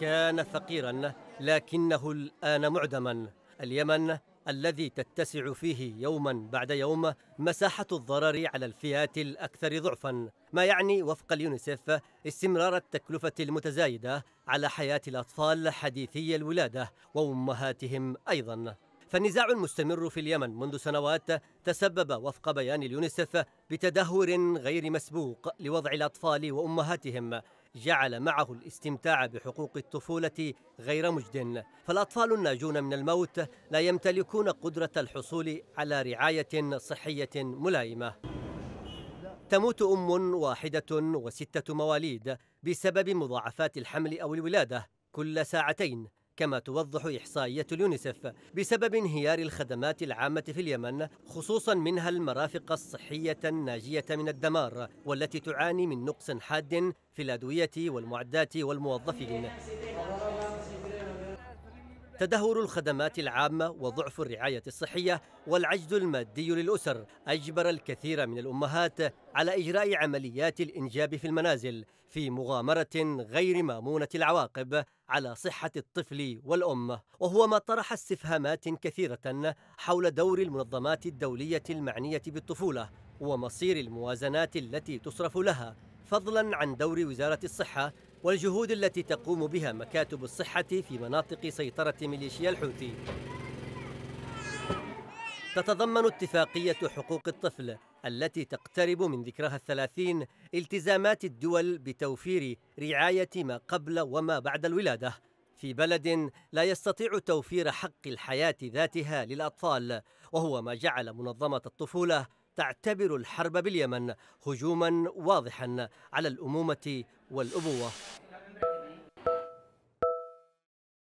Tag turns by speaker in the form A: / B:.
A: كان فقيرا لكنه الان معدما اليمن الذي تتسع فيه يوما بعد يوم مساحة الضرر على الفئات الأكثر ضعفا ما يعني وفق اليونيسف استمرار التكلفة المتزايدة على حياة الأطفال حديثي الولادة وأمهاتهم أيضا فالنزاع المستمر في اليمن منذ سنوات تسبب وفق بيان اليونيسف بتدهور غير مسبوق لوضع الأطفال وأمهاتهم جعل معه الاستمتاع بحقوق الطفولة غير مجد فالأطفال الناجون من الموت لا يمتلكون قدرة الحصول على رعاية صحية ملائمة تموت أم واحدة وستة مواليد بسبب مضاعفات الحمل أو الولادة كل ساعتين كما توضح إحصائية اليونيسف بسبب انهيار الخدمات العامة في اليمن خصوصا منها المرافق الصحية الناجية من الدمار والتي تعاني من نقص حاد في الأدوية والمعدات والموظفين تدهور الخدمات العامة وضعف الرعاية الصحية والعجز المادي للأسر أجبر الكثير من الأمهات على إجراء عمليات الإنجاب في المنازل في مغامرة غير مامونة العواقب على صحة الطفل والأم وهو ما طرح استفهامات كثيرة حول دور المنظمات الدولية المعنية بالطفولة ومصير الموازنات التي تصرف لها فضلا عن دور وزارة الصحة والجهود التي تقوم بها مكاتب الصحة في مناطق سيطرة ميليشيا الحوثي تتضمن اتفاقية حقوق الطفل التي تقترب من ذكرها الثلاثين التزامات الدول بتوفير رعاية ما قبل وما بعد الولادة في بلد لا يستطيع توفير حق الحياة ذاتها للأطفال وهو ما جعل منظمة الطفولة تعتبر الحرب باليمن هجوما واضحا على الأمومة والأبوة